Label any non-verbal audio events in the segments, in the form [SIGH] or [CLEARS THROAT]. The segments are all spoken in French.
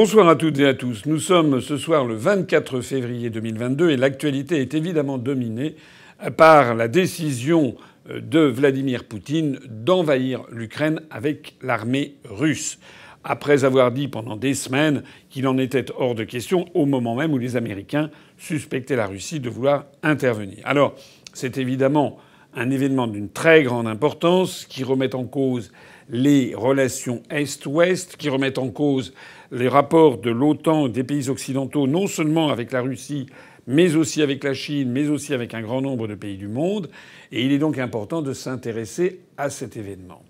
Bonsoir à toutes et à tous. Nous sommes ce soir le 24 février 2022 et l'actualité est évidemment dominée euh, par la décision euh, de Vladimir Poutine d'envahir l'Ukraine avec l'armée russe. Après avoir dit pendant des semaines qu'il en était hors de question au moment même où les Américains suspectaient la Russie de vouloir intervenir. Alors, c'est évidemment un événement d'une très grande importance qui remet en cause les relations Est-Ouest, qui remettent en cause les rapports de l'OTAN des pays occidentaux, non seulement avec la Russie, mais aussi avec la Chine, mais aussi avec un grand nombre de pays du monde. Et il est donc important de s'intéresser à cet événement.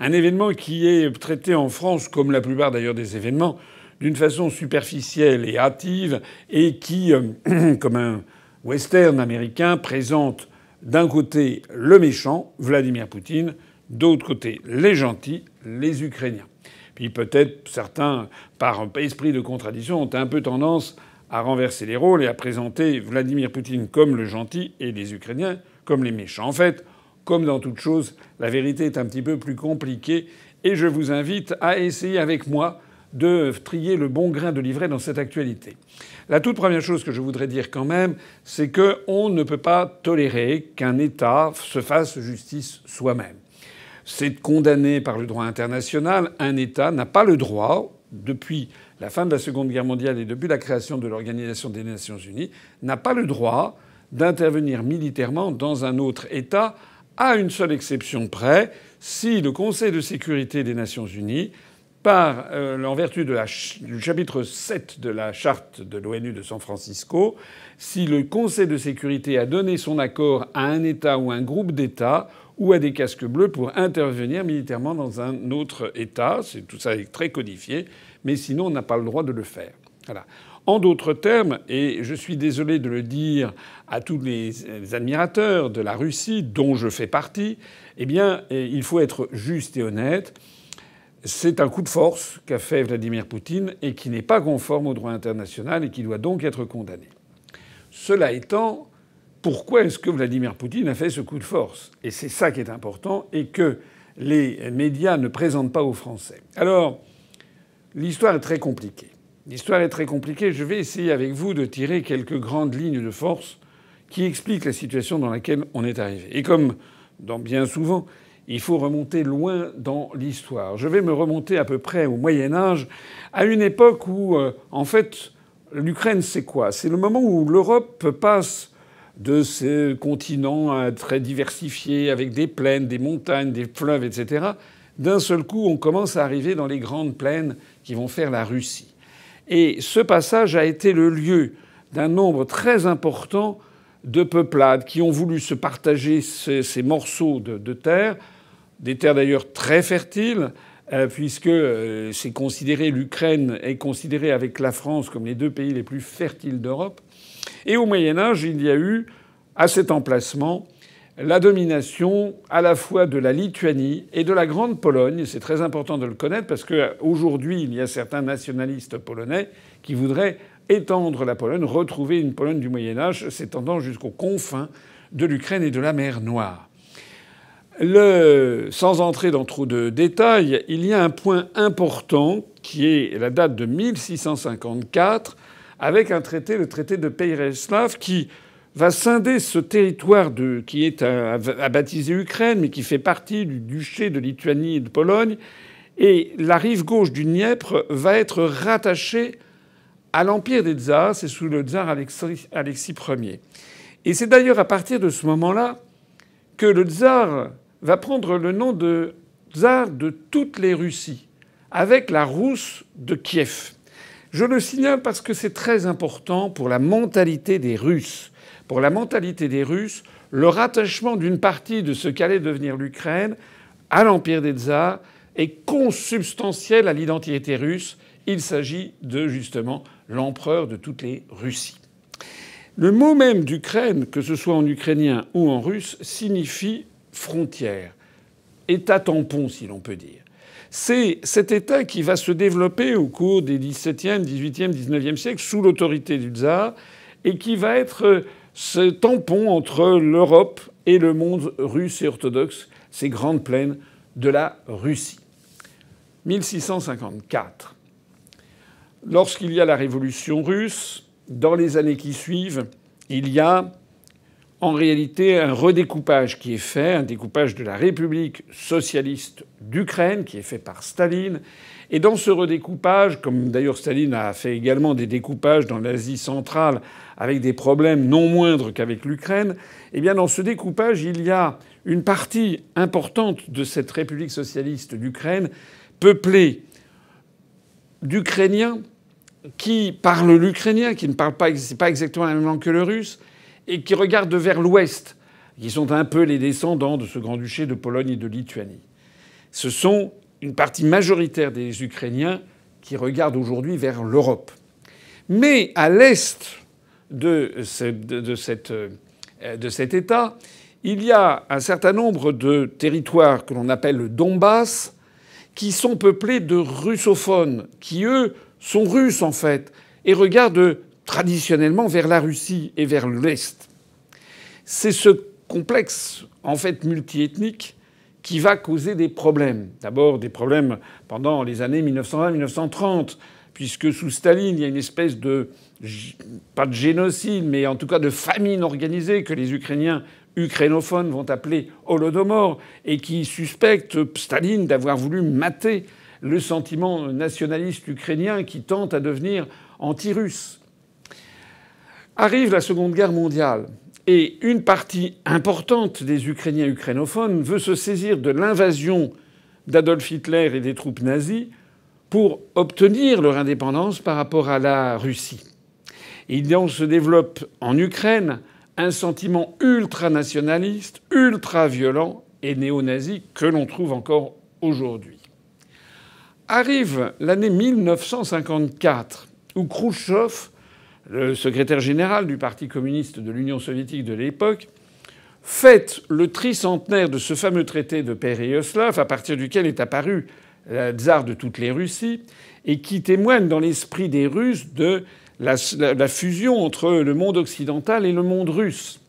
Un événement qui est traité en France, comme la plupart d'ailleurs des événements, d'une façon superficielle et hâtive, et qui, euh, [CLEARS THROAT] comme un western américain, présente d'un côté le méchant, Vladimir Poutine, d'autre côté les gentils, les Ukrainiens. Puis peut-être certains, par esprit de contradiction, ont un peu tendance à renverser les rôles et à présenter Vladimir Poutine comme le gentil et les Ukrainiens comme les méchants. En fait, comme dans toute chose, la vérité est un petit peu plus compliquée et je vous invite à essayer avec moi de trier le bon grain de livret dans cette actualité. La toute première chose que je voudrais dire quand même, c'est qu'on ne peut pas tolérer qu'un État se fasse justice soi-même c'est condamné par le droit international. Un État n'a pas le droit, depuis la fin de la Seconde Guerre mondiale et depuis la création de l'Organisation des Nations Unies, n'a pas le droit d'intervenir militairement dans un autre État, à une seule exception près, si le Conseil de sécurité des Nations Unies par, euh, en vertu du chapitre 7 de la charte de l'ONU de San Francisco, si le Conseil de sécurité a donné son accord à un État ou un groupe d'États, ou à des casques bleus pour intervenir militairement dans un autre État. tout ça est très codifié, mais sinon on n'a pas le droit de le faire. Voilà. En d'autres termes, et je suis désolé de le dire à tous les admirateurs de la Russie, dont je fais partie, eh bien, eh, il faut être juste et honnête. C'est un coup de force qu'a fait Vladimir Poutine et qui n'est pas conforme au droit international et qui doit donc être condamné. Cela étant, pourquoi est-ce que Vladimir Poutine a fait ce coup de force Et c'est ça qui est important et que les médias ne présentent pas aux Français. Alors, l'histoire est très compliquée. L'histoire est très compliquée. Je vais essayer avec vous de tirer quelques grandes lignes de force qui expliquent la situation dans laquelle on est arrivé. Et comme dans bien souvent, il faut remonter loin dans l'histoire. Je vais me remonter à peu près au Moyen Âge, à une époque où, euh, en fait, l'Ukraine, c'est quoi C'est le moment où l'Europe passe de ce continent hein, très diversifié, avec des plaines, des montagnes, des fleuves, etc., d'un seul coup, on commence à arriver dans les grandes plaines qui vont faire la Russie. Et ce passage a été le lieu d'un nombre très important de peuplades qui ont voulu se partager ces, morceaux de, terre, des terres d'ailleurs très fertiles, euh, puisque euh, c'est considéré, l'Ukraine est considérée avec la France comme les deux pays les plus fertiles d'Europe. Et au Moyen Âge, il y a eu à cet emplacement la domination à la fois de la Lituanie et de la Grande Pologne. C'est très important de le connaître parce qu'aujourd'hui, il y a certains nationalistes polonais qui voudraient étendre la Pologne, retrouver une Pologne du Moyen Âge s'étendant jusqu'aux confins de l'Ukraine et de la mer Noire. Sans entrer dans trop de détails, il y a un point important qui est la date de 1654 avec un traité, le traité de Peyreslav qui va scinder ce territoire qui est à, baptiser Ukraine, mais qui fait partie du duché de Lituanie et de Pologne. Et la rive gauche du Dniepr va être rattachée à l'empire des tsars, c'est sous le tsar Alexis Ier. Et c'est d'ailleurs à partir de ce moment-là que le tsar va prendre le nom de tsar de toutes les Russies, avec la Rousse de Kiev. Je le signale parce que c'est très important pour la mentalité des Russes. Pour la mentalité des Russes, le rattachement d'une partie de ce qu'allait devenir l'Ukraine à l'empire des tsars est consubstantiel à l'identité russe. Il s'agit de justement l'empereur de toutes les Russies. Le mot même d'Ukraine, que ce soit en ukrainien ou en russe, signifie frontière, état tampon si l'on peut dire c'est cet État qui va se développer au cours des XVIIe, XVIIIe, XIXe 19e siècles sous l'autorité du tsar et qui va être euh, ce tampon entre l'Europe et le monde russe et orthodoxe, ces grandes plaines de la Russie. 1654. Lorsqu'il y a la révolution russe, dans les années qui suivent, il y a en réalité un redécoupage qui est fait, un découpage de la République socialiste d'Ukraine, qui est fait par Staline. Et dans ce redécoupage, comme d'ailleurs Staline a fait également des découpages dans l'Asie centrale avec des problèmes non moindres qu'avec l'Ukraine, eh bien dans ce découpage, il y a une partie importante de cette République socialiste d'Ukraine peuplée d'Ukrainiens qui parlent l'ukrainien, qui ne parlent pas, pas exactement la même langue que le russe, et qui regardent vers l'ouest, qui sont un peu les descendants de ce grand-duché de Pologne et de Lituanie. Ce sont une partie majoritaire des Ukrainiens qui regardent aujourd'hui vers l'Europe. Mais à l'est de, euh, cet État, il y a un certain nombre de territoires que l'on appelle le Donbass, qui sont peuplés de russophones, qui eux sont russes en fait, et regardent traditionnellement vers la Russie et vers l'Est. C'est ce complexe, en fait, multiethnique qui va causer des problèmes. D'abord, des problèmes pendant les années 1920-1930, puisque sous Staline, il y a une espèce de, pas de génocide, mais en tout cas de famine organisée que les Ukrainiens ukrainophones vont appeler Holodomor, et qui suspectent Staline d'avoir voulu mater le sentiment nationaliste ukrainien qui tente à devenir anti-russe. Arrive la Seconde Guerre mondiale et une partie importante des Ukrainiens ukrainophones veut se saisir de l'invasion d'Adolf Hitler et des troupes nazies pour obtenir leur indépendance par rapport à la Russie. Il se développe en Ukraine un sentiment ultranationaliste, ultra-violent et néo-nazi que l'on trouve encore aujourd'hui. Arrive l'année 1954 où Khrouchtchev le secrétaire général du Parti communiste de l'Union soviétique de l'époque, fête le tricentenaire de ce fameux traité de Pereyaslav, à partir duquel est apparu la tsar de toutes les Russies, et qui témoigne dans l'esprit des Russes de la, fusion entre le monde occidental et le monde russe.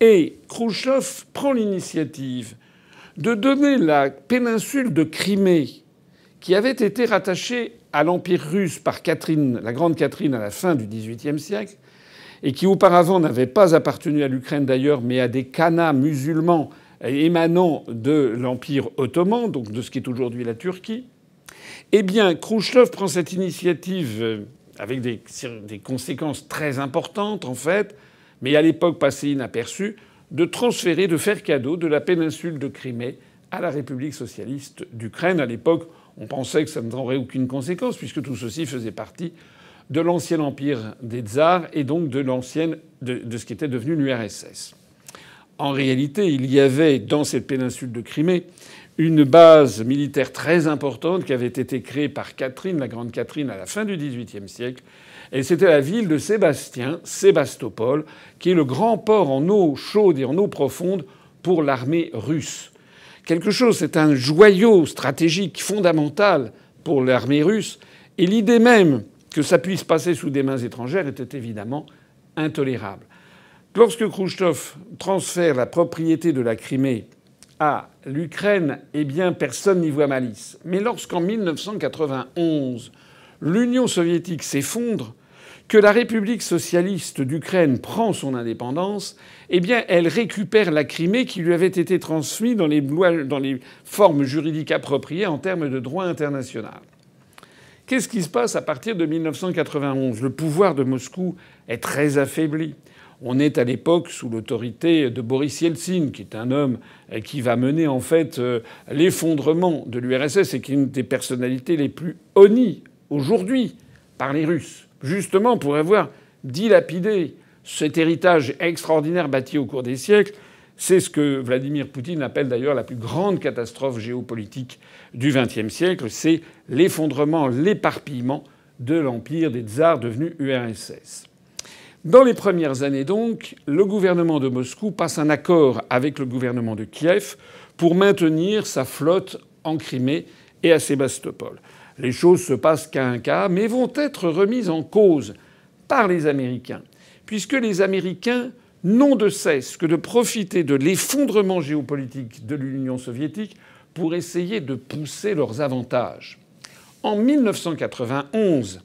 Et Khrouchtchev prend l'initiative de donner la péninsule de Crimée, qui avait été rattachée à l'Empire russe par Catherine, la grande Catherine à la fin du XVIIIe siècle, et qui auparavant n'avait pas appartenu à l'Ukraine d'ailleurs, mais à des Khanats musulmans émanant de l'Empire ottoman, donc de ce qui est aujourd'hui la Turquie, eh bien, Khrouchtchev prend cette initiative euh, avec des, conséquences très importantes, en fait, mais à l'époque passée inaperçue, de transférer, de faire cadeau de la péninsule de Crimée à la République socialiste d'Ukraine. À l'époque, on pensait que ça n'aurait aucune conséquence, puisque tout ceci faisait partie de l'ancien empire des tsars et donc de, l'ancienne, de ce qui était devenu l'URSS. En réalité, il y avait dans cette péninsule de Crimée une base militaire très importante qui avait été créée par Catherine, la grande Catherine, à la fin du XVIIIe siècle. Et c'était la ville de Sébastien, Sébastopol, qui est le grand port en eau chaude et en eau profonde pour l'armée russe quelque chose, c'est un joyau stratégique fondamental pour l'armée russe. Et l'idée même que ça puisse passer sous des mains étrangères était évidemment intolérable. Lorsque Khrushchev transfère la propriété de la Crimée à l'Ukraine, eh bien personne n'y voit malice. Mais lorsqu'en 1991, l'Union soviétique s'effondre, que la République socialiste d'Ukraine prend son indépendance, eh bien, elle récupère la Crimée qui lui avait été transmise dans les, formes juridiques appropriées en termes de droit international. Qu'est-ce qui se passe à partir de 1991 Le pouvoir de Moscou est très affaibli. On est à l'époque sous l'autorité de Boris Yeltsin, qui est un homme euh, qui va mener en fait euh, l'effondrement de l'URSS et qui est une des personnalités les plus honnies aujourd'hui par les Russes justement pour avoir dilapidé cet héritage extraordinaire bâti au cours des siècles. C'est ce que Vladimir Poutine appelle d'ailleurs la plus grande catastrophe géopolitique du XXe siècle, c'est l'effondrement, l'éparpillement de l'empire des tsars devenu URSS. Dans les premières années donc, le gouvernement de Moscou passe un accord avec le gouvernement de Kiev pour maintenir sa flotte en Crimée et à Sébastopol les choses se passent qu'un cas, mais vont être remises en cause par les Américains, puisque les Américains n'ont de cesse que de profiter de l'effondrement géopolitique de l'Union soviétique pour essayer de pousser leurs avantages. En 1991,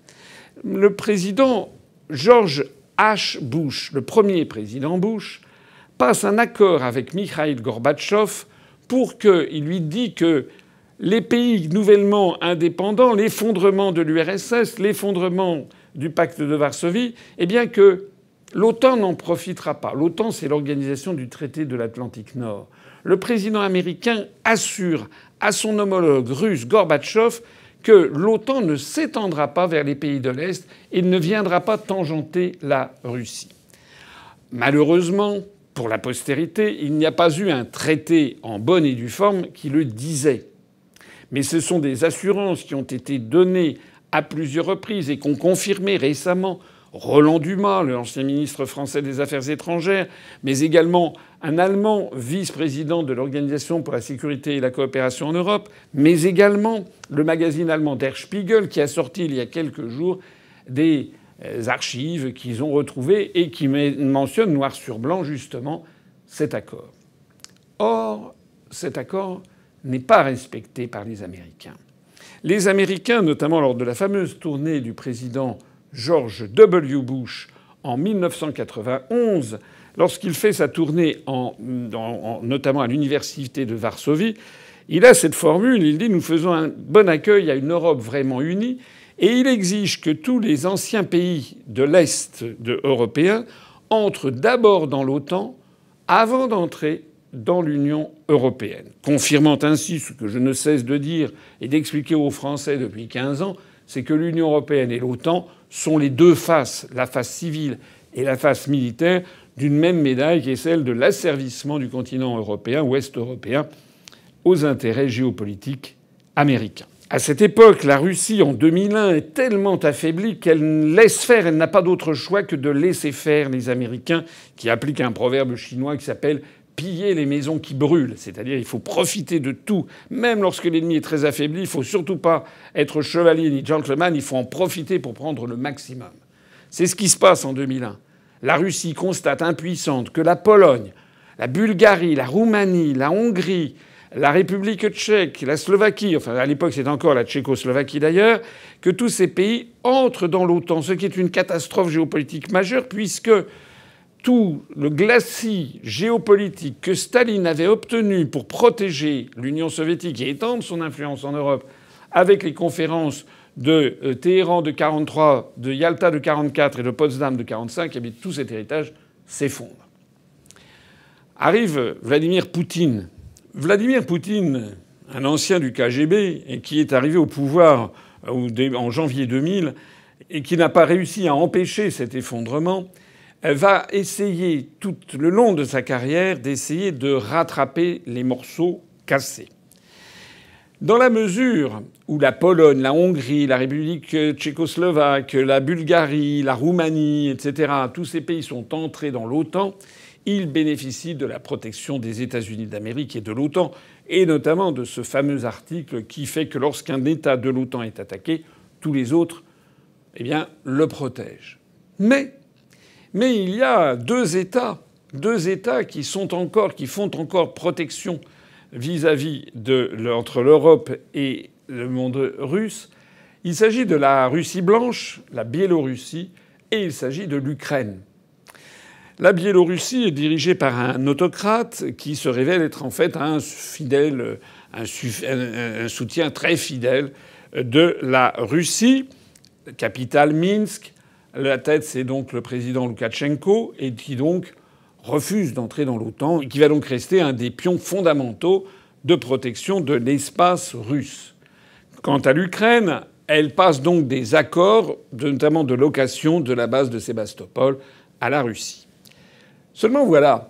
le président George H. Bush, le premier président Bush, passe un accord avec Mikhail Gorbatchev pour qu'il lui dit que les pays nouvellement indépendants, l'effondrement de l'URSS, l'effondrement du pacte de Varsovie, eh bien que l'OTAN n'en profitera pas. L'OTAN, c'est l'organisation du traité de l'Atlantique Nord. Le président américain assure à son homologue russe Gorbatchev que l'OTAN ne s'étendra pas vers les pays de l'Est et ne viendra pas tangenter la Russie. Malheureusement, pour la postérité, il n'y a pas eu un traité en bonne et due forme qui le disait mais ce sont des assurances qui ont été données à plusieurs reprises et qu'ont confirmé récemment Roland Dumas, l'ancien ministre français des Affaires étrangères, mais également un Allemand, vice-président de l'Organisation pour la sécurité et la coopération en Europe, mais également le magazine allemand Der Spiegel qui a sorti il y a quelques jours des euh, archives qu'ils ont retrouvées et qui mentionnent noir sur blanc justement cet accord. Or, cet accord n'est pas respecté par les Américains. Les Américains, notamment lors de la fameuse tournée du président George W. Bush en 1991, lorsqu'il fait sa tournée notamment à l'université de Varsovie, il a cette formule, il dit nous faisons un bon accueil à une Europe vraiment unie, et il exige que tous les anciens pays de l'Est européen entrent d'abord dans l'OTAN avant d'entrer dans l'Union européenne, confirmant ainsi ce que je ne cesse de dire et d'expliquer aux Français depuis 15 ans, c'est que l'Union européenne et l'OTAN sont les deux faces, la face civile et la face militaire, d'une même médaille qui est celle de l'asservissement du continent européen, ouest européen, aux intérêts géopolitiques américains. À cette époque, la Russie, en 2001, est tellement affaiblie qu'elle laisse faire, elle n'a pas d'autre choix que de laisser faire les Américains, qui appliquent un proverbe chinois qui s'appelle piller les maisons qui brûlent. C'est-à-dire il faut profiter de tout. Même lorsque l'ennemi est très affaibli, il faut surtout pas être chevalier ni gentleman, il faut en profiter pour prendre le maximum. C'est ce qui se passe en 2001. La Russie constate impuissante que la Pologne, la Bulgarie, la Roumanie, la Hongrie, la République tchèque, la Slovaquie, enfin à l'époque c'est encore la Tchécoslovaquie d'ailleurs, que tous ces pays entrent dans l'OTAN, ce qui est une catastrophe géopolitique majeure puisque tout le glacis géopolitique que Staline avait obtenu pour protéger l'Union soviétique et étendre son influence en Europe avec les conférences de euh, Téhéran de 43, de Yalta de 44 et de Potsdam de 45, eh tout cet héritage s'effondre. Arrive Vladimir Poutine. Vladimir Poutine, un ancien du KGB et qui est arrivé au pouvoir euh, en janvier 2000 et qui n'a pas réussi à empêcher cet effondrement, va essayer tout le long de sa carrière d'essayer de rattraper les morceaux cassés. Dans la mesure où la Pologne, la Hongrie, la République tchécoslovaque, la Bulgarie, la Roumanie, etc., tous ces pays sont entrés dans l'OTAN, ils bénéficient de la protection des États-Unis d'Amérique et de l'OTAN, et notamment de ce fameux article qui fait que lorsqu'un État de l'OTAN est attaqué, tous les autres, eh bien, le protègent. Mais mais il y a deux États, deux États qui sont encore, qui font encore protection vis-à-vis entre l'Europe et le monde russe. Il s'agit de la Russie blanche, la Biélorussie, et il s'agit de l'Ukraine. La Biélorussie est dirigée par un autocrate qui se révèle être en fait un fidèle, un, un soutien très fidèle de la Russie, capitale Minsk, la tête, c'est donc le président Loukachenko, et qui donc refuse d'entrer dans l'OTAN, et qui va donc rester un des pions fondamentaux de protection de l'espace russe. Quant à l'Ukraine, elle passe donc des accords, notamment de location de la base de Sébastopol à la Russie. Seulement voilà,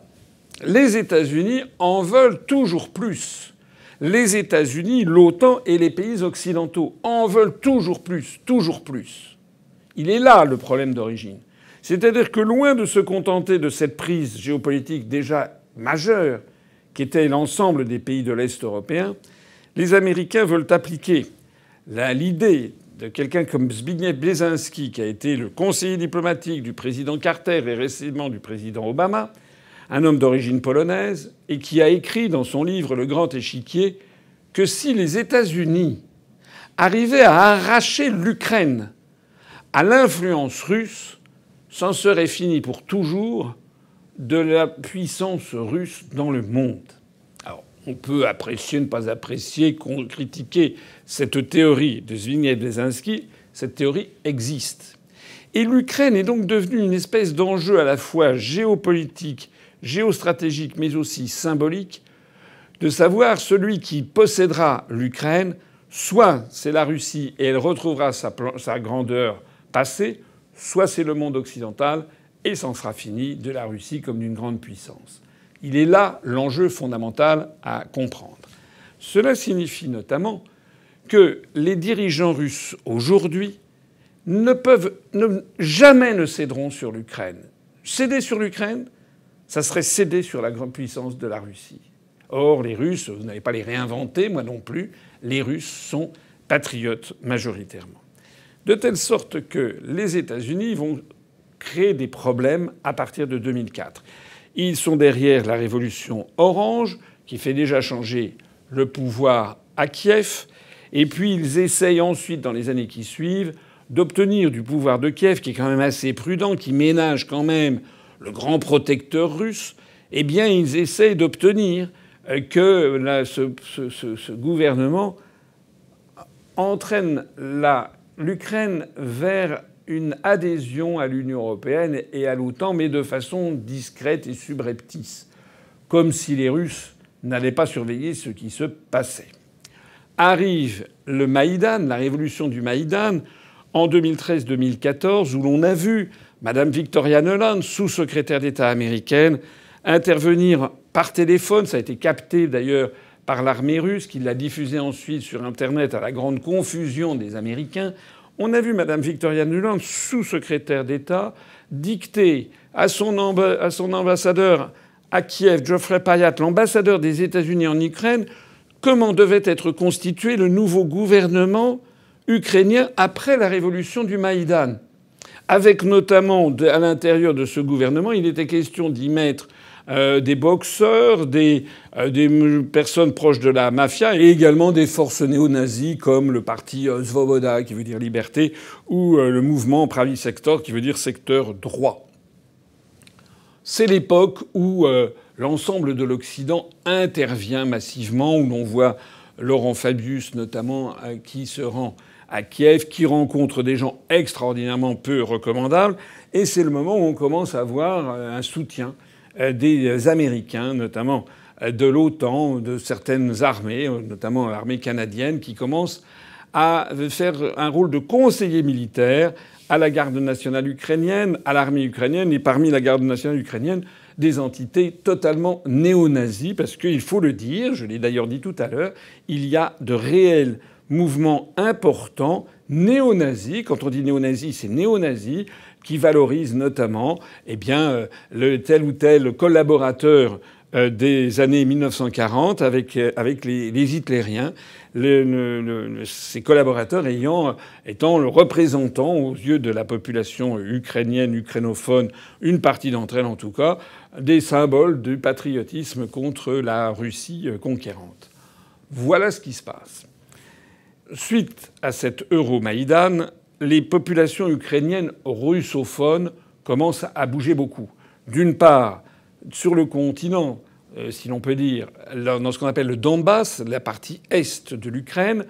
les États-Unis en veulent toujours plus. Les États-Unis, l'OTAN et les pays occidentaux en veulent toujours plus, toujours plus. Il est là le problème d'origine. C'est-à-dire que loin de se contenter de cette prise géopolitique déjà majeure, qui l'ensemble des pays de l'Est européen, les Américains veulent appliquer l'idée de quelqu'un comme Zbigniew Brzezinski, qui a été le conseiller diplomatique du président Carter et récemment du président Obama, un homme d'origine polonaise, et qui a écrit dans son livre Le Grand Échiquier que si les États-Unis arrivaient à arracher l'Ukraine à l'influence russe, s'en serait fini pour toujours de la puissance russe dans le monde. Alors, on peut apprécier, ne pas apprécier, critiquer cette théorie de Zbigniew-Brzezinski. Cette théorie existe. Et l'Ukraine est donc devenue une espèce d'enjeu à la fois géopolitique, géostratégique, mais aussi symbolique, de savoir celui qui possédera l'Ukraine, soit c'est la Russie et elle retrouvera sa, grandeur passé, soit c'est le monde occidental, et s'en sera fini de la Russie comme d'une grande puissance. Il est là l'enjeu fondamental à comprendre. Cela signifie notamment que les dirigeants russes aujourd'hui ne peuvent jamais ne céderont sur l'Ukraine. Céder sur l'Ukraine, ça serait céder sur la grande puissance de la Russie. Or, les Russes, vous n'allez pas les réinventer, moi non plus, les Russes sont patriotes majoritairement de telle sorte que les États-Unis vont créer des problèmes à partir de 2004. Ils sont derrière la révolution orange qui fait déjà changer le pouvoir à Kiev. Et puis ils essayent ensuite, dans les années qui suivent, d'obtenir du pouvoir de Kiev, qui est quand même assez prudent, qui ménage quand même le grand protecteur russe, eh bien ils essayent d'obtenir euh, que ce, gouvernement entraîne la l'Ukraine vers une adhésion à l'Union européenne et à l'OTAN, mais de façon discrète et subreptice, comme si les Russes n'allaient pas surveiller ce qui se passait. Arrive le Maïdan, la révolution du Maïdan, en 2013-2014, où l'on a vu Madame Victoria Nuland, sous-secrétaire d'État américaine, intervenir par téléphone. Ça a été capté d'ailleurs par l'armée russe, qui l'a diffusé ensuite sur Internet à la grande confusion des Américains, on a vu Mme Victoria Nuland, sous-secrétaire d'État, dicter à son, à son, ambassadeur à Kiev, Geoffrey Payat, l'ambassadeur des États-Unis en Ukraine, comment devait être constitué le nouveau gouvernement ukrainien après la révolution du Maïdan. Avec notamment, à l'intérieur de ce gouvernement, il était question d'y mettre euh, des boxeurs, des, euh, personnes proches de la mafia et également des forces néo-nazies comme le parti euh, Svoboda, qui veut dire liberté, ou le mouvement Pravi Sector, qui veut dire secteur droit. C'est l'époque où l'ensemble de l'Occident intervient massivement, où l'on voit Laurent Fabius notamment qui se rend à Kiev, qui rencontre des gens extraordinairement peu recommandables. Et c'est le moment où on commence à avoir un soutien euh, des Américains, notamment euh, de l'OTAN, de certaines armées, euh, notamment l'armée canadienne, qui commencent à faire un rôle de conseiller militaire à la garde nationale ukrainienne, à l'armée ukrainienne, et parmi la garde nationale ukrainienne, des entités totalement néo nazies parce qu'il faut le dire, je l'ai d'ailleurs dit tout à l'heure, il y a de réels mouvements importants néo-nazis. Quand on dit néo-nazis, c'est néo-nazis qui valorise notamment eh bien, euh, le tel ou tel collaborateur euh, des années 1940 avec, euh, avec les, les hitlériens, le, collaborateurs ayant, étant le représentant aux yeux de la population ukrainienne, ukrainophone, une partie d'entre elles en tout cas, des symboles du patriotisme contre la Russie conquérante. Voilà ce qui se passe. Suite à cette Euromaïdan, les populations ukrainiennes russophones commencent à bouger beaucoup. D'une part, sur le continent, euh, si l'on peut dire, dans ce qu'on appelle le Donbass, la partie est de l'Ukraine,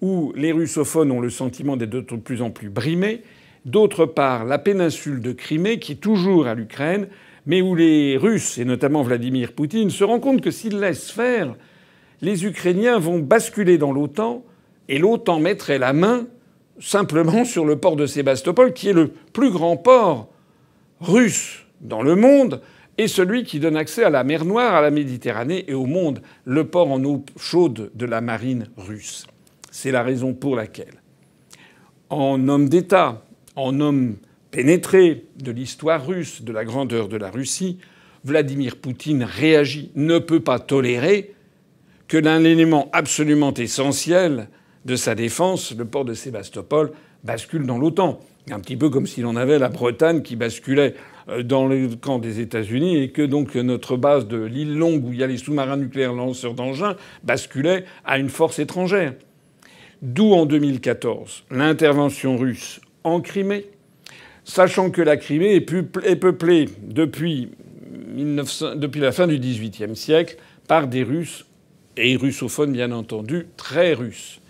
où les russophones ont le sentiment d'être de plus en plus brimés. D'autre part, la péninsule de Crimée, qui est toujours à l'Ukraine, mais où les Russes, et notamment Vladimir Poutine, se rendent compte que s'ils laissent faire, les Ukrainiens vont basculer dans l'OTAN, et l'OTAN mettrait la main simplement sur le port de Sébastopol, qui est le plus grand port russe dans le monde et celui qui donne accès à la mer Noire, à la Méditerranée et au monde, le port en eau chaude de la marine russe. C'est la raison pour laquelle, en homme d'État, en homme pénétré de l'histoire russe, de la grandeur de la Russie, Vladimir Poutine réagit, ne peut pas tolérer que d'un élément absolument essentiel de sa défense, le port de Sébastopol bascule dans l'OTAN. Un petit peu comme si l'on avait la Bretagne qui basculait euh, dans le camp des États-Unis et que donc notre base de l'île Longue, où il y a les sous-marins nucléaires lanceurs d'engins, basculait à une force étrangère. D'où en 2014 l'intervention russe en Crimée, sachant que la Crimée est peuplée depuis, depuis la fin du XVIIIe siècle par des Russes, et russophones bien entendu, très russes.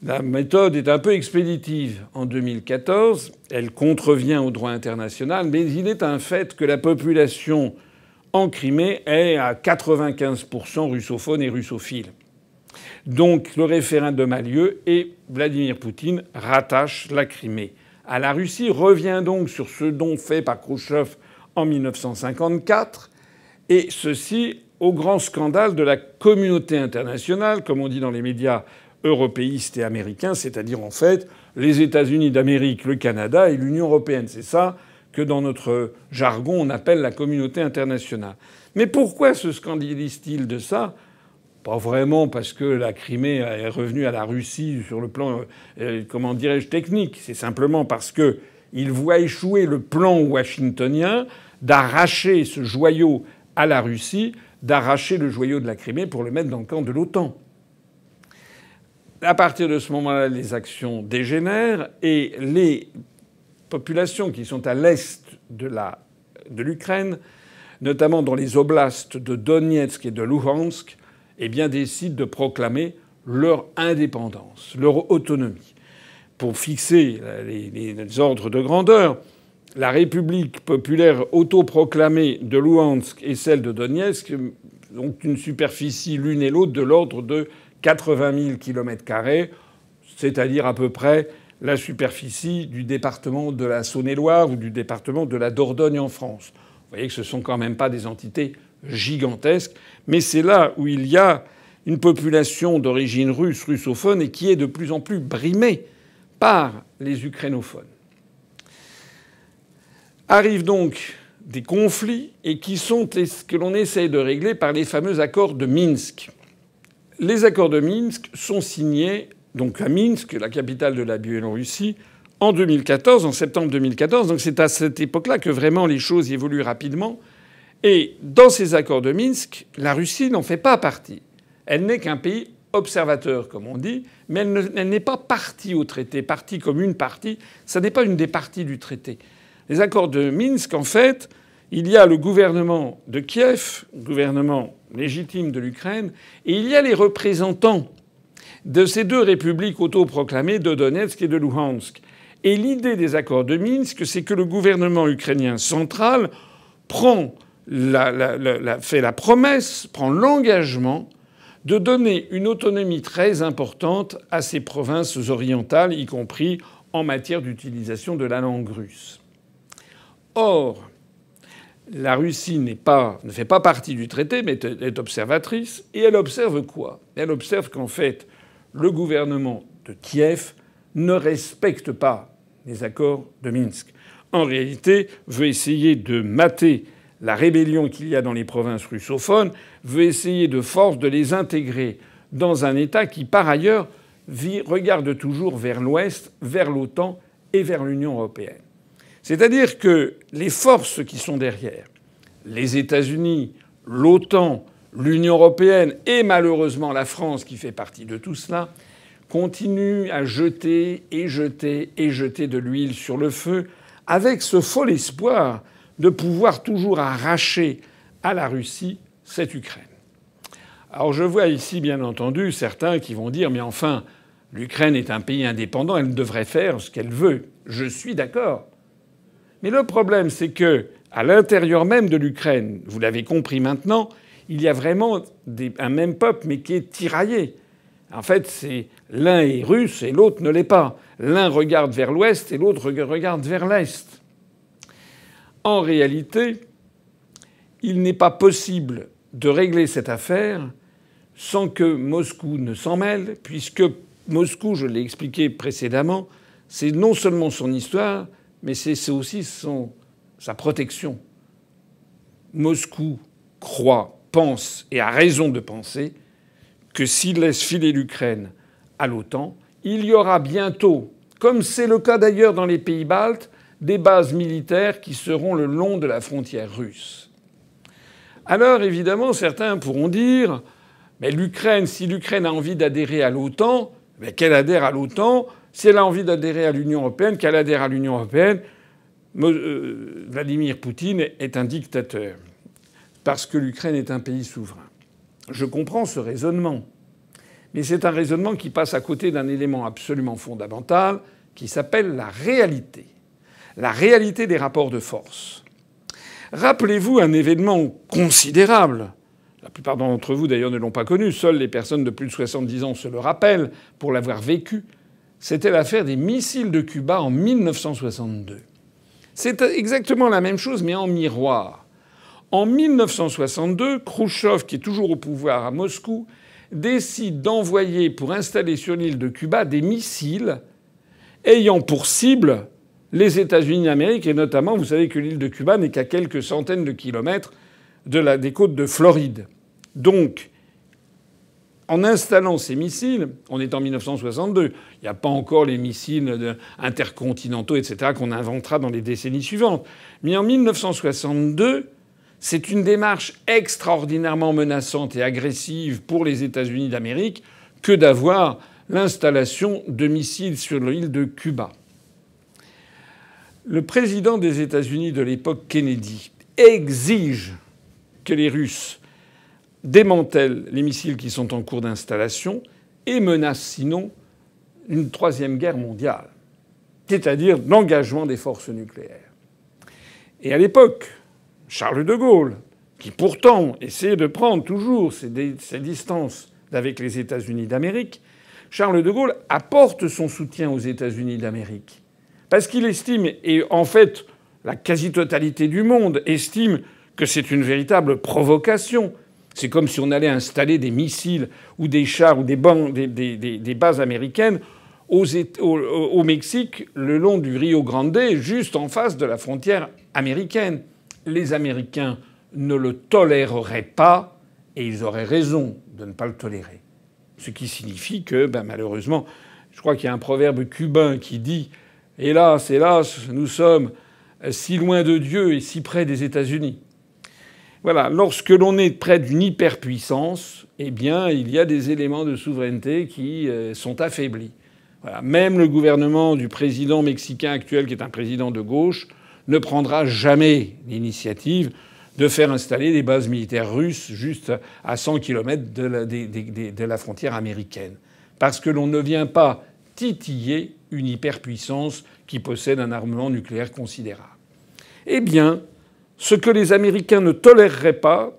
La méthode est un peu expéditive en 2014, elle contrevient au droit international, mais il est un fait que la population en Crimée est à 95% russophone et russophile. Donc le référendum a lieu et Vladimir Poutine rattache la Crimée à la Russie, revient donc sur ce don fait par Khrushchev en 1954, et ceci au grand scandale de la communauté internationale, comme on dit dans les médias européiste et américain, c'est-à-dire en fait les États-Unis d'Amérique, le Canada et l'Union européenne. C'est ça que dans notre jargon on appelle la communauté internationale. Mais pourquoi se scandalise-t-il de ça Pas vraiment parce que la Crimée est revenue à la Russie sur le plan, euh, comment dirais-je, technique. C'est simplement parce que voit échouer le plan washingtonien d'arracher ce joyau à la Russie, d'arracher le joyau de la Crimée pour le mettre dans le camp de l'OTAN à partir de ce moment-là, les actions dégénèrent et les populations qui sont à l'est de l'Ukraine, notamment dans les oblasts de Donetsk et de Luhansk, eh bien, décident de proclamer leur indépendance, leur autonomie. Pour fixer les, ordres de grandeur, la République populaire autoproclamée de Luhansk et celle de Donetsk ont une superficie l'une et l'autre de l'ordre de 80 000 km, c'est-à-dire à peu près la superficie du département de la Saône-et-Loire ou du département de la Dordogne en France. Vous voyez que ce ne sont quand même pas des entités gigantesques, mais c'est là où il y a une population d'origine russe, russophone, et qui est de plus en plus brimée par les ukrainophones. Arrivent donc des conflits et qui sont ce que l'on essaie de régler par les fameux accords de Minsk les accords de Minsk sont signés donc à Minsk, la capitale de la Biélorussie, en 2014, en septembre 2014. Donc c'est à cette époque-là que vraiment les choses évoluent rapidement. Et dans ces accords de Minsk, la Russie n'en fait pas partie. Elle n'est qu'un pays observateur, comme on dit, mais elle n'est pas partie au traité, partie comme une partie. Ça n'est pas une des parties du traité. Les accords de Minsk, en fait, il y a le gouvernement de Kiev, gouvernement légitime de l'Ukraine, et il y a les représentants de ces deux républiques autoproclamées de Donetsk et de Luhansk. Et l'idée des accords de Minsk, c'est que le gouvernement ukrainien central prend fait la promesse, prend l'engagement de donner une autonomie très importante à ces provinces orientales, y compris en matière d'utilisation de la langue russe. Or, la Russie ne fait pas partie du traité, mais est observatrice. Et elle observe quoi Elle observe qu'en fait, le gouvernement de Kiev ne respecte pas les accords de Minsk. En réalité, veut essayer de mater la rébellion qu'il y a dans les provinces russophones, veut essayer de force de les intégrer dans un État qui, par ailleurs, regarde toujours vers l'Ouest, vers l'OTAN et vers l'Union européenne. C'est-à-dire que les forces qui sont derrière, les États-Unis, l'OTAN, l'Union européenne et malheureusement la France qui fait partie de tout cela, continuent à jeter et jeter et jeter de l'huile sur le feu avec ce fol espoir de pouvoir toujours arracher à la Russie cette Ukraine. Alors je vois ici bien entendu certains qui vont dire mais enfin l'Ukraine est un pays indépendant, elle devrait faire ce qu'elle veut. Je suis d'accord. Mais le problème, c'est que, à l'intérieur même de l'Ukraine, vous l'avez compris maintenant, il y a vraiment un même peuple, mais qui est tiraillé. En fait, c'est l'un est russe et l'autre ne l'est pas. L'un regarde vers l'ouest et l'autre regarde vers l'est. En réalité, il n'est pas possible de régler cette affaire sans que Moscou ne s'en mêle, puisque Moscou, je l'ai expliqué précédemment, c'est non seulement son histoire, mais c'est aussi sa protection. Moscou croit, pense, et a raison de penser, que s'il laisse filer l'Ukraine à l'OTAN, il y aura bientôt, comme c'est le cas d'ailleurs dans les pays baltes, des bases militaires qui seront le long de la frontière russe. Alors évidemment, certains pourront dire mais l'Ukraine, si l'Ukraine a envie d'adhérer à l'OTAN, qu'elle adhère à l'OTAN si elle a envie d'adhérer à l'Union européenne, qu'elle adhère à l'Union européenne. Euh, Vladimir Poutine est un dictateur parce que l'Ukraine est un pays souverain. Je comprends ce raisonnement. Mais c'est un raisonnement qui passe à côté d'un élément absolument fondamental qui s'appelle la réalité. La réalité des rapports de force. Rappelez-vous un événement considérable. La plupart d'entre vous d'ailleurs ne l'ont pas connu. Seules les personnes de plus de 70 ans se le rappellent pour l'avoir vécu. C'était l'affaire des missiles de Cuba en 1962. C'est exactement la même chose, mais en miroir. En 1962, Khrushchev, qui est toujours au pouvoir à Moscou, décide d'envoyer pour installer sur l'île de Cuba des missiles ayant pour cible les États-Unis d'Amérique et notamment, vous savez que l'île de Cuba n'est qu'à quelques centaines de kilomètres des côtes de Floride. Donc, en installant ces missiles, on est en 1962, il n'y a pas encore les missiles intercontinentaux, etc., qu'on inventera dans les décennies suivantes. Mais en 1962, c'est une démarche extraordinairement menaçante et agressive pour les États-Unis d'Amérique que d'avoir l'installation de missiles sur l'île de Cuba. Le président des États-Unis de l'époque, Kennedy, exige que les Russes démantèle les missiles qui sont en cours d'installation et menace sinon une troisième guerre mondiale, c'est-à-dire l'engagement des forces nucléaires. Et à l'époque, Charles de Gaulle, qui pourtant essayait de prendre toujours ses, distances avec les États-Unis d'Amérique, Charles de Gaulle apporte son soutien aux États-Unis d'Amérique. Parce qu'il estime, et en fait la quasi-totalité du monde estime que c'est une véritable provocation c'est comme si on allait installer des missiles ou des chars ou des, bases américaines au, Mexique, le long du Rio Grande, juste en face de la frontière américaine. Les Américains ne le toléreraient pas et ils auraient raison de ne pas le tolérer. Ce qui signifie que, ben, malheureusement, je crois qu'il y a un proverbe cubain qui dit Hélas, hélas, nous sommes si loin de Dieu et si près des États-Unis. Voilà, lorsque l'on est près d'une hyperpuissance, eh bien, il y a des éléments de souveraineté qui euh, sont affaiblis. Voilà. Même le gouvernement du président mexicain actuel, qui est un président de gauche, ne prendra jamais l'initiative de faire installer des bases militaires russes juste à 100 km de la, de, de la frontière américaine. Parce que l'on ne vient pas titiller une hyperpuissance qui possède un armement nucléaire considérable. Eh bien, ce que les Américains ne toléreraient pas,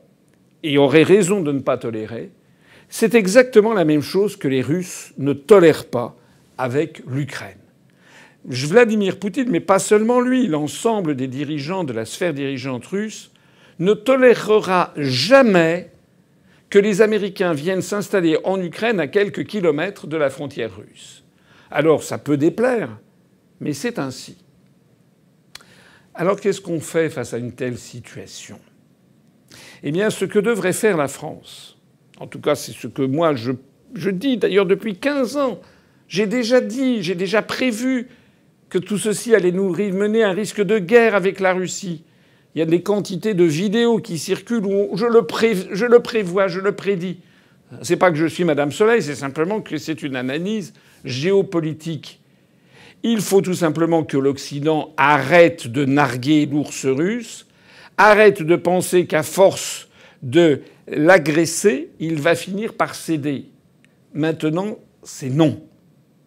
et auraient raison de ne pas tolérer, c'est exactement la même chose que les Russes ne tolèrent pas avec l'Ukraine. Vladimir Poutine, mais pas seulement lui, l'ensemble des dirigeants de la sphère dirigeante russe, ne tolérera jamais que les Américains viennent s'installer en Ukraine à quelques kilomètres de la frontière russe. Alors ça peut déplaire, mais c'est ainsi. Alors qu'est-ce qu'on fait face à une telle situation Eh bien, ce que devrait faire la France, en tout cas c'est ce que moi je, dis d'ailleurs depuis 15 ans, j'ai déjà dit, j'ai déjà prévu que tout ceci allait nous mener à un risque de guerre avec la Russie. Il y a des quantités de vidéos qui circulent où je, le prévois, je le prédis. C'est pas que je suis Madame Soleil, c'est simplement que c'est une analyse géopolitique il faut tout simplement que l'Occident arrête de narguer l'ours russe, arrête de penser qu'à force de l'agresser, il va finir par céder. Maintenant, c'est non.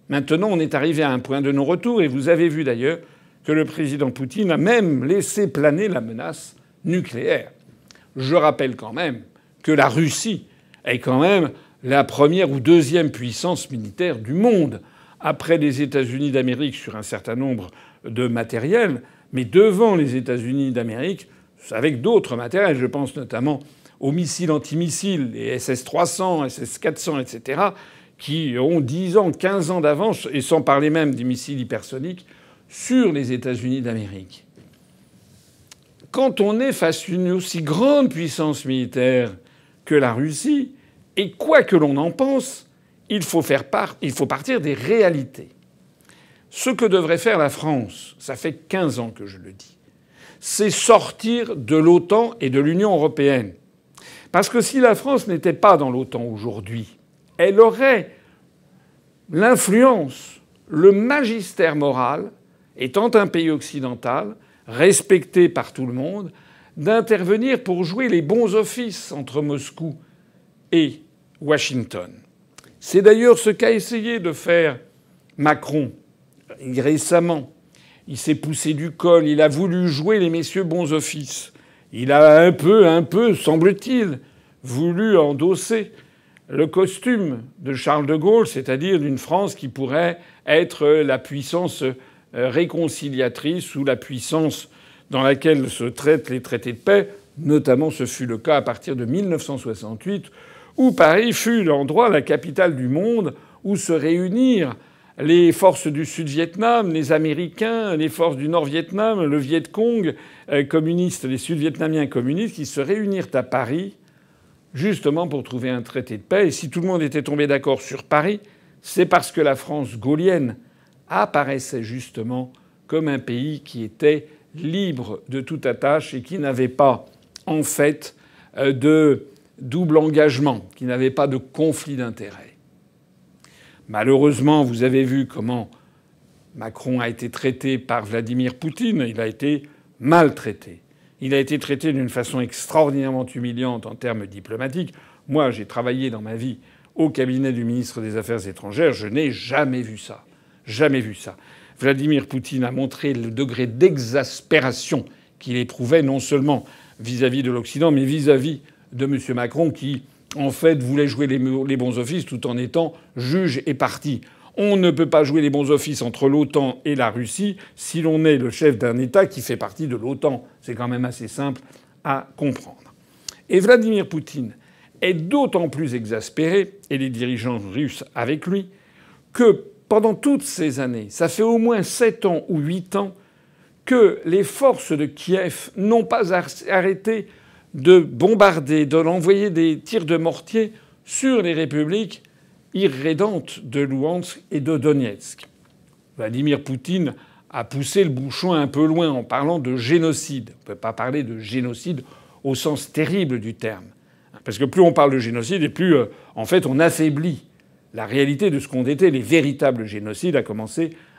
Maintenant, on est arrivé à un point de non-retour, et vous avez vu d'ailleurs que le président Poutine a même laissé planer la menace nucléaire. Je rappelle quand même que la Russie est quand même la première ou deuxième puissance militaire du monde après les États-Unis d'Amérique sur un certain nombre de matériels, mais devant les États-Unis d'Amérique avec d'autres matériels. Je pense notamment aux missiles antimissiles, les SS-300, SS-400, etc., qui ont 10 ans, 15 ans d'avance, et sans parler même des missiles hypersoniques, sur les États-Unis d'Amérique. Quand on est face à une aussi grande puissance militaire que la Russie, et quoi que l'on en pense, il faut, il faut partir des réalités. Ce que devrait faire la France, ça fait 15 ans que je le dis, c'est sortir de l'OTAN et de l'Union européenne. Parce que si la France n'était pas dans l'OTAN aujourd'hui, elle aurait l'influence, le magistère moral, étant un pays occidental, respecté par tout le monde, d'intervenir pour jouer les bons offices entre Moscou et Washington. C'est d'ailleurs ce qu'a essayé de faire Macron euh, récemment. Il s'est poussé du col, il a voulu jouer les messieurs bons offices. Il a un peu, un peu, semble-t-il, voulu endosser le costume de Charles de Gaulle, c'est-à-dire d'une France qui pourrait être la puissance euh, réconciliatrice ou la puissance dans laquelle se traitent les traités de paix. Notamment, ce fut le cas à partir de 1968 où Paris fut l'endroit, la capitale du monde, où se réunirent les forces du Sud-Vietnam, les Américains, les forces du Nord-Vietnam, le Viet Cong euh, communiste, les Sud-Vietnamiens communistes, qui se réunirent à Paris justement pour trouver un traité de paix. Et si tout le monde était tombé d'accord sur Paris, c'est parce que la France gaulienne apparaissait justement comme un pays qui était libre de toute attache et qui n'avait pas en fait euh, de double engagement, qui n'avait pas de conflit d'intérêts. Malheureusement, vous avez vu comment Macron a été traité par Vladimir Poutine. Il a été maltraité. Il a été traité d'une façon extraordinairement humiliante en termes diplomatiques. Moi, j'ai travaillé dans ma vie au cabinet du ministre des Affaires étrangères. Je n'ai jamais vu ça. Jamais vu ça. Vladimir Poutine a montré le degré d'exaspération qu'il éprouvait non seulement vis-à-vis de l'Occident, mais vis-à-vis vis à vis de M. Macron qui, en fait, voulait jouer les bons offices tout en étant juge et parti. On ne peut pas jouer les bons offices entre l'OTAN et la Russie si l'on est le chef d'un État qui fait partie de l'OTAN. C'est quand même assez simple à comprendre. Et Vladimir Poutine est d'autant plus exaspéré, et les dirigeants russes avec lui, que pendant toutes ces années, ça fait au moins sept ans ou huit ans, que les forces de Kiev n'ont pas arrêté de bombarder, de l'envoyer des tirs de mortier sur les républiques irrédentes de Luhansk et de Donetsk. Vladimir Poutine a poussé le bouchon un peu loin en parlant de génocide. On ne peut pas parler de génocide au sens terrible du terme. Parce que plus on parle de génocide, et plus, euh, en fait, on affaiblit la réalité de ce qu'ont été les véritables génocides, à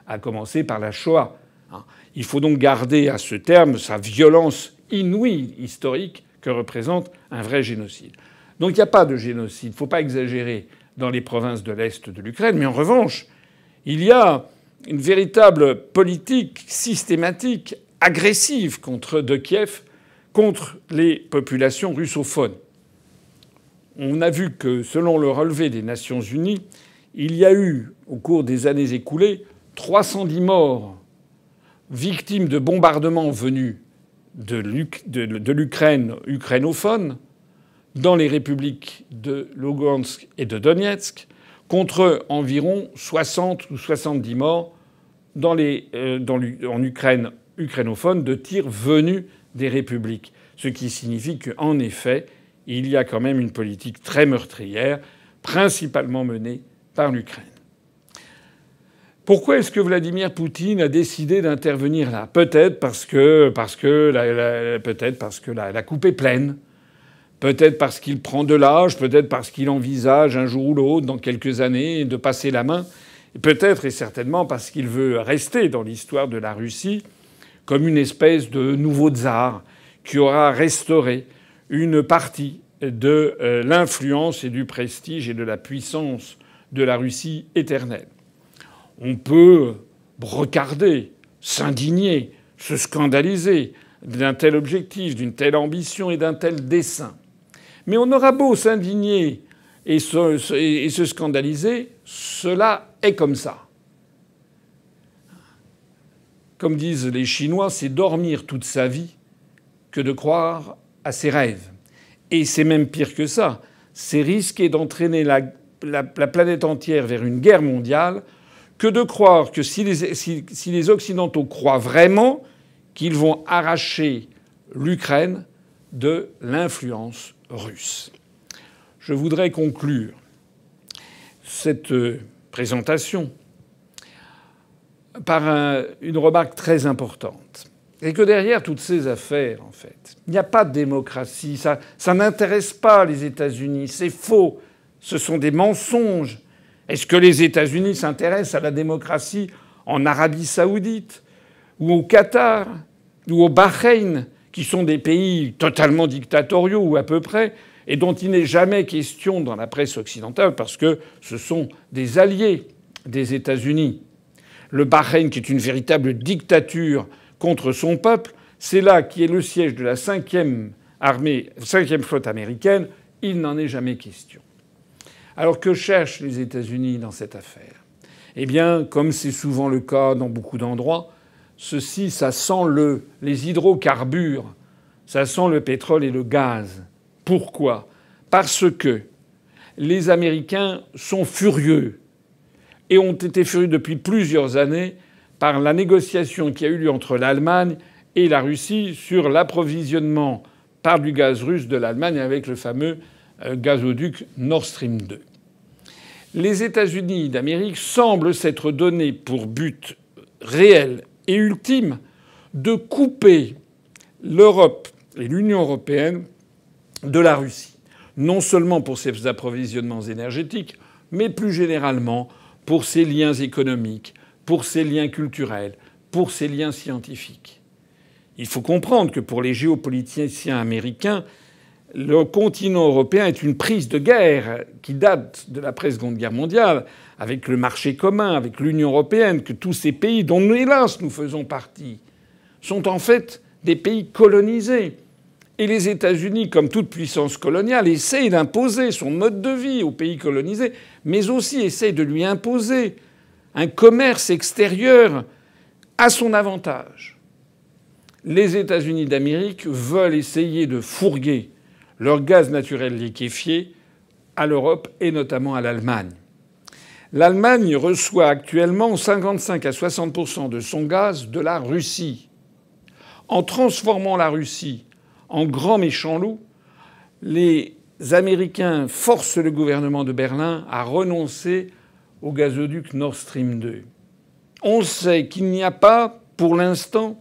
à commencer par la Shoah. Hein. Il faut donc garder à ce terme sa violence inouïe historique que représente un vrai génocide. Donc il n'y a pas de génocide, il ne faut pas exagérer dans les provinces de l'Est de l'Ukraine, mais en revanche, il y a une véritable politique systématique, agressive contre de Kiev, contre les populations russophones. On a vu que, selon le relevé des Nations Unies, il y a eu, au cours des années écoulées, 310 morts victimes de bombardements venus de l'Ukraine ukrainophone dans les républiques de Lugansk et de Donetsk, contre environ 60 ou 70 morts dans les, euh, en Ukraine ukrainophone de tirs venus des républiques. Ce qui signifie qu'en effet, il y a quand même une politique très meurtrière, principalement menée par l'Ukraine. Pourquoi est-ce que Vladimir Poutine a décidé d'intervenir là Peut-être parce que, parce que, peut-être parce que la, coupe est pleine. Peut-être parce qu'il prend de l'âge, peut-être parce qu'il envisage un jour ou l'autre, dans quelques années, de passer la main. Peut-être et certainement parce qu'il veut rester dans l'histoire de la Russie comme une espèce de nouveau tsar qui aura restauré une partie de euh, l'influence et du prestige et de la puissance de la Russie éternelle on peut regarder, s'indigner, se scandaliser d'un tel objectif, d'une telle ambition et d'un tel dessein. Mais on aura beau s'indigner et se, scandaliser, cela est comme ça. Comme disent les Chinois, c'est dormir toute sa vie que de croire à ses rêves. Et c'est même pire que ça. C'est risquer d'entraîner la, planète entière vers une guerre mondiale que de croire que si les, Occidentaux croient vraiment qu'ils vont arracher l'Ukraine de l'influence russe. Je voudrais conclure cette euh, présentation par une remarque très importante. Et que derrière toutes ces affaires, en fait, il n'y a pas de démocratie. ça n'intéresse pas les États-Unis. C'est faux. Ce sont des mensonges. Est-ce que les États-Unis s'intéressent à la démocratie en Arabie saoudite ou au Qatar ou au Bahreïn, qui sont des pays totalement dictatoriaux ou à peu près, et dont il n'est jamais question dans la presse occidentale parce que ce sont des alliés des États-Unis. Le Bahreïn, qui est une véritable dictature contre son peuple, c'est là qui est le siège de la cinquième armée, flotte américaine, il n'en est jamais question. Alors que cherchent les États-Unis dans cette affaire Eh bien, comme c'est souvent le cas dans beaucoup d'endroits, ceci, ça sent le... les hydrocarbures, ça sent le pétrole et le gaz. Pourquoi Parce que les Américains sont furieux et ont été furieux depuis plusieurs années par la négociation qui a eu lieu entre l'Allemagne et la Russie sur l'approvisionnement par du gaz russe de l'Allemagne avec le fameux euh, gazoduc Nord Stream 2. Les États-Unis d'Amérique semblent s'être donné pour but réel et ultime de couper l'Europe et l'Union européenne de la Russie, non seulement pour ses approvisionnements énergétiques, mais plus généralement pour ses liens économiques, pour ses liens culturels, pour ses liens scientifiques. Il faut comprendre que pour les géopoliticiens américains, le continent européen est une prise de guerre qui date de l'après-seconde guerre mondiale, avec le marché commun, avec l'Union européenne, que tous ces pays dont, nous hélas, nous faisons partie, sont en fait des pays colonisés. Et les États-Unis, comme toute puissance coloniale, essayent d'imposer son mode de vie aux pays colonisés, mais aussi essayent de lui imposer un commerce extérieur à son avantage. Les États-Unis d'Amérique veulent essayer de fourguer leur gaz naturel liquéfié à l'Europe et notamment à l'Allemagne. L'Allemagne reçoit actuellement 55 à 60 de son gaz de la Russie. En transformant la Russie en grand méchant loup, les Américains forcent le gouvernement de Berlin à renoncer au gazoduc Nord Stream 2. On sait qu'il n'y a pas, pour l'instant,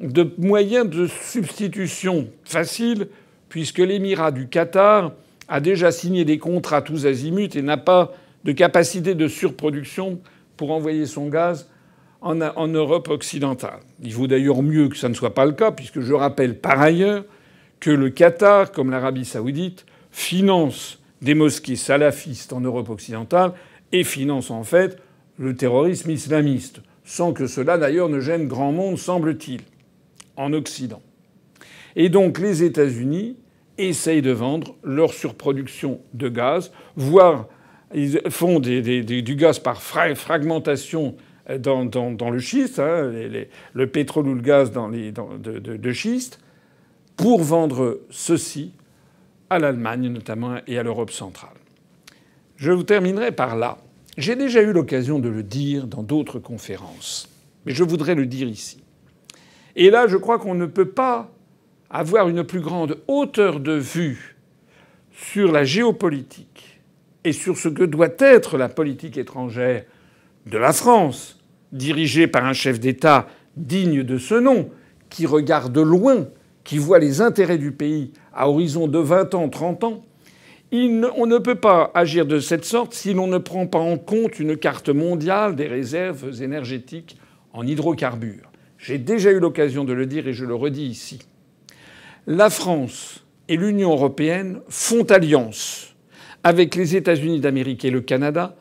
de moyen de substitution facile puisque l'émirat du Qatar a déjà signé des contrats tous azimuts et n'a pas de capacité de surproduction pour envoyer son gaz en, Europe occidentale. Il vaut d'ailleurs mieux que ça ne soit pas le cas, puisque je rappelle par ailleurs que le Qatar, comme l'Arabie saoudite, finance des mosquées salafistes en Europe occidentale et finance en fait le terrorisme islamiste, sans que cela d'ailleurs ne gêne grand monde, semble-t-il, en Occident. Et donc les États-Unis essayent de vendre leur surproduction de gaz, voire ils font du gaz par fragmentation euh, dans, le schiste, hein, le pétrole ou le gaz dans les, de, schiste, pour vendre ceci à l'Allemagne notamment et à l'Europe centrale. Je vous terminerai par là. J'ai déjà eu l'occasion de le dire dans d'autres conférences, mais je voudrais le dire ici. Et là, je crois qu'on ne peut pas avoir une plus grande hauteur de vue sur la géopolitique et sur ce que doit être la politique étrangère de la France, dirigée par un chef d'État digne de ce nom, qui regarde loin, qui voit les intérêts du pays à horizon de 20 ans, 30 ans, on ne peut pas agir de cette sorte si l'on ne prend pas en compte une carte mondiale des réserves énergétiques en hydrocarbures. J'ai déjà eu l'occasion de le dire et je le redis ici la France et l'Union européenne font alliance avec les États-Unis d'Amérique et le Canada.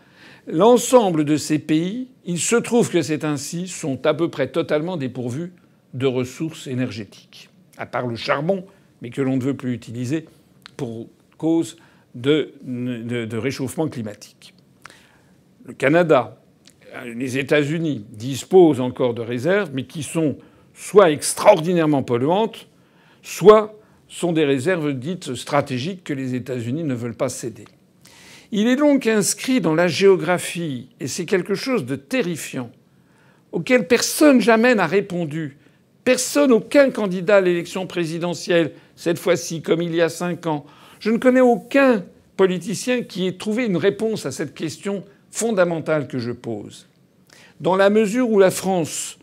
L'ensemble de ces pays, il se trouve que c'est ainsi, sont à peu près totalement dépourvus de ressources énergétiques, à part le charbon, mais que l'on ne veut plus utiliser pour cause de, de réchauffement climatique. Le Canada, les États-Unis disposent encore de réserves, mais qui sont soit extraordinairement polluantes, soit sont des réserves dites stratégiques que les États-Unis ne veulent pas céder. Il est donc inscrit dans la géographie, et c'est quelque chose de terrifiant, auquel personne jamais n'a répondu. Personne, aucun candidat à l'élection présidentielle, cette fois-ci, comme il y a cinq ans. Je ne connais aucun politicien qui ait trouvé une réponse à cette question fondamentale que je pose. Dans la mesure où la France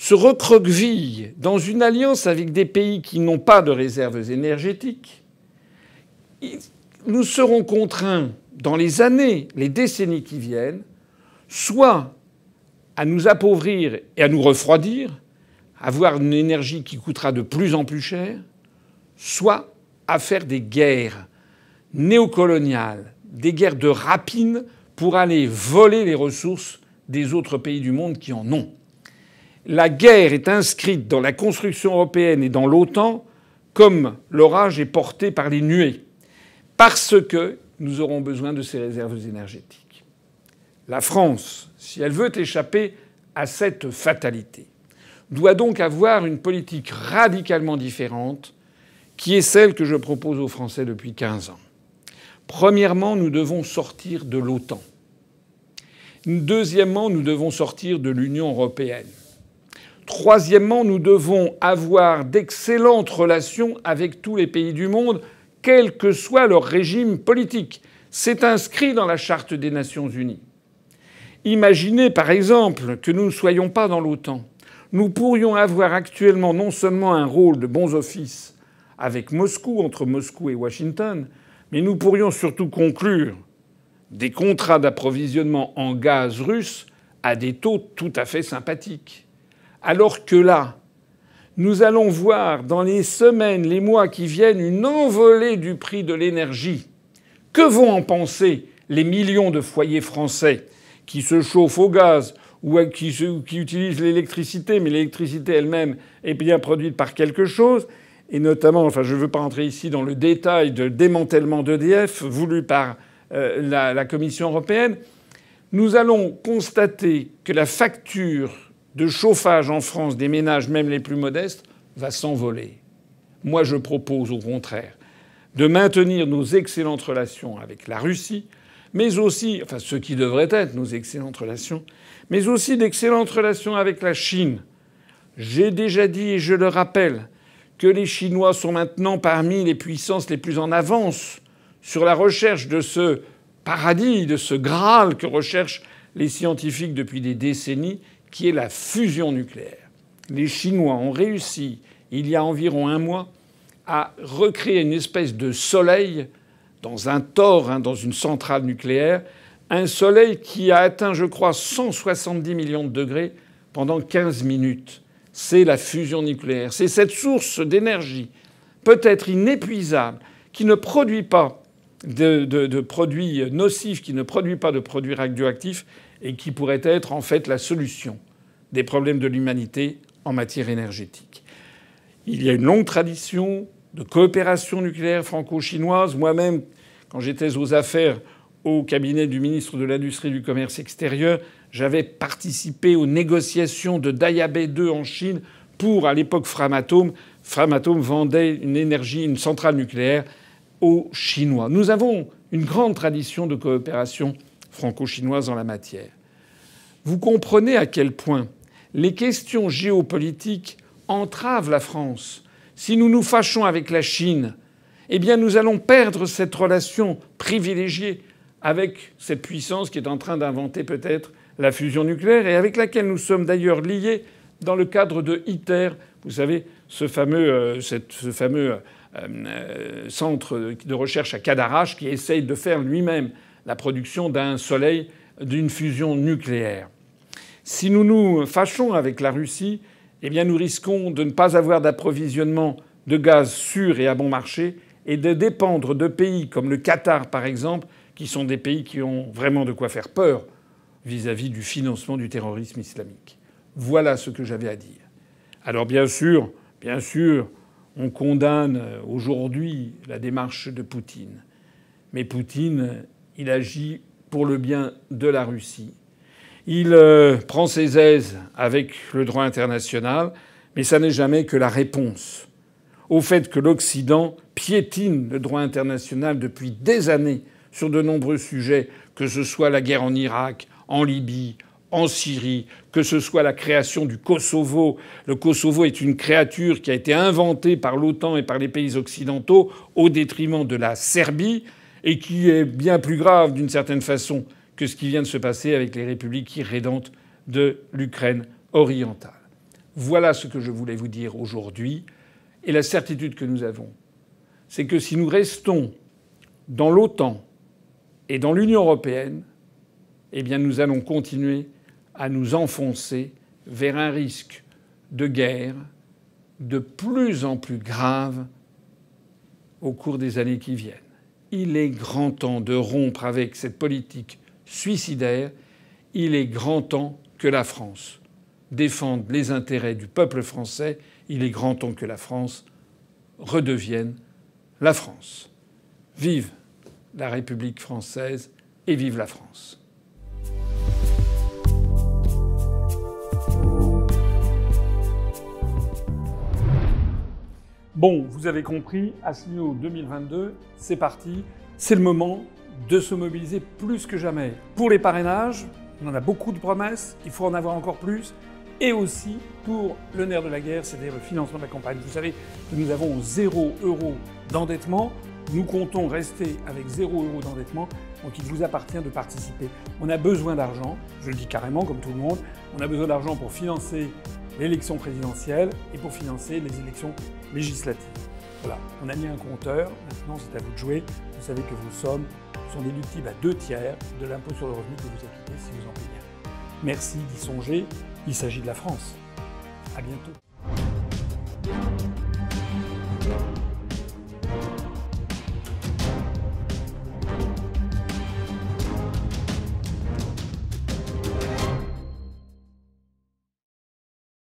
se recroqueville dans une alliance avec des pays qui n'ont pas de réserves énergétiques, nous serons contraints dans les années, les décennies qui viennent, soit à nous appauvrir et à nous refroidir, avoir une énergie qui coûtera de plus en plus cher, soit à faire des guerres néocoloniales, des guerres de rapine pour aller voler les ressources des autres pays du monde qui en ont la guerre est inscrite dans la construction européenne et dans l'OTAN comme l'orage est porté par les nuées, parce que nous aurons besoin de ces réserves énergétiques. La France, si elle veut échapper à cette fatalité, doit donc avoir une politique radicalement différente qui est celle que je propose aux Français depuis 15 ans. Premièrement, nous devons sortir de l'OTAN. Deuxièmement, nous devons sortir de l'Union européenne. Troisièmement, nous devons avoir d'excellentes relations avec tous les pays du monde, quel que soit leur régime politique. C'est inscrit dans la Charte des Nations Unies. Imaginez par exemple que nous ne soyons pas dans l'OTAN. Nous pourrions avoir actuellement non seulement un rôle de bons offices avec Moscou, entre Moscou et Washington, mais nous pourrions surtout conclure des contrats d'approvisionnement en gaz russe à des taux tout à fait sympathiques. Alors que là, nous allons voir dans les semaines, les mois qui viennent une envolée du prix de l'énergie. Que vont en penser les millions de foyers français qui se chauffent au gaz ou qui, utilisent l'électricité, mais l'électricité elle-même est bien produite par quelque chose, et notamment, enfin je ne veux pas entrer ici dans le détail de démantèlement d'EDF voulu par euh, la Commission européenne, nous allons constater que la facture de chauffage en France des ménages, même les plus modestes, va s'envoler. Moi, je propose au contraire de maintenir nos excellentes relations avec la Russie, mais aussi, enfin, ce qui devrait être nos excellentes relations, mais aussi d'excellentes relations avec la Chine. J'ai déjà dit, et je le rappelle, que les Chinois sont maintenant parmi les puissances les plus en avance sur la recherche de ce paradis, de ce Graal que recherchent les scientifiques depuis des décennies, qui est la fusion nucléaire. Les Chinois ont réussi, il y a environ un mois, à recréer une espèce de soleil dans un tor, hein, dans une centrale nucléaire, un soleil qui a atteint, je crois, 170 millions de degrés pendant 15 minutes. C'est la fusion nucléaire. C'est cette source d'énergie, peut-être inépuisable, qui ne produit pas de, produits nocifs, qui ne produit pas de produits radioactifs, et qui pourrait être en fait la solution des problèmes de l'humanité en matière énergétique. Il y a une longue tradition de coopération nucléaire franco-chinoise. Moi-même, quand j'étais aux affaires au cabinet du ministre de l'Industrie et du Commerce extérieur, j'avais participé aux négociations de Dayabé 2 en Chine pour, à l'époque, Framatome. Framatome vendait une énergie, une centrale nucléaire aux Chinois. Nous avons une grande tradition de coopération franco-chinoise en la matière. Vous comprenez à quel point les questions géopolitiques entravent la France. Si nous nous fâchons avec la Chine, eh bien nous allons perdre cette relation privilégiée avec cette puissance qui est en train d'inventer peut-être la fusion nucléaire et avec laquelle nous sommes d'ailleurs liés dans le cadre de ITER, vous savez, ce fameux, euh, ce fameux euh, euh, centre de recherche à Cadarache qui essaye de faire lui-même la production d'un soleil, d'une fusion nucléaire. Si nous nous fâchons avec la Russie, eh bien nous risquons de ne pas avoir d'approvisionnement de gaz sûr et à bon marché et de dépendre de pays comme le Qatar par exemple, qui sont des pays qui ont vraiment de quoi faire peur vis-à-vis du financement du terrorisme islamique. Voilà ce que j'avais à dire. Alors bien sûr, bien sûr, on condamne aujourd'hui la démarche de Poutine. Mais Poutine il agit pour le bien de la Russie. Il euh, prend ses aises avec le droit international, mais ça n'est jamais que la réponse au fait que l'Occident piétine le droit international depuis des années sur de nombreux sujets, que ce soit la guerre en Irak, en Libye, en Syrie, que ce soit la création du Kosovo. Le Kosovo est une créature qui a été inventée par l'OTAN et par les pays occidentaux au détriment de la Serbie et qui est bien plus grave d'une certaine façon que ce qui vient de se passer avec les républiques irrédentes de l'Ukraine orientale. Voilà ce que je voulais vous dire aujourd'hui. Et la certitude que nous avons, c'est que si nous restons dans l'OTAN et dans l'Union européenne, eh bien nous allons continuer à nous enfoncer vers un risque de guerre de plus en plus grave au cours des années qui viennent. Il est grand temps de rompre avec cette politique suicidaire. Il est grand temps que la France défende les intérêts du peuple français. Il est grand temps que la France redevienne la France. Vive la République française et vive la France. Bon, vous avez compris, Asselineau 2022, c'est parti. C'est le moment de se mobiliser plus que jamais. Pour les parrainages, on en a beaucoup de promesses, il faut en avoir encore plus. Et aussi pour le nerf de la guerre, c'est-à-dire le financement de la campagne. Vous savez que nous avons zéro euro d'endettement. Nous comptons rester avec 0 euro d'endettement. Donc il vous appartient de participer. On a besoin d'argent, je le dis carrément comme tout le monde, on a besoin d'argent pour financer l'élection présidentielle et pour financer les élections législatives. Voilà, on a mis un compteur, maintenant c'est à vous de jouer. Vous savez que vos sommes sont déductibles à deux tiers de l'impôt sur le revenu que vous acquittez si vous en payez. Merci d'y songer, il s'agit de la France. À bientôt.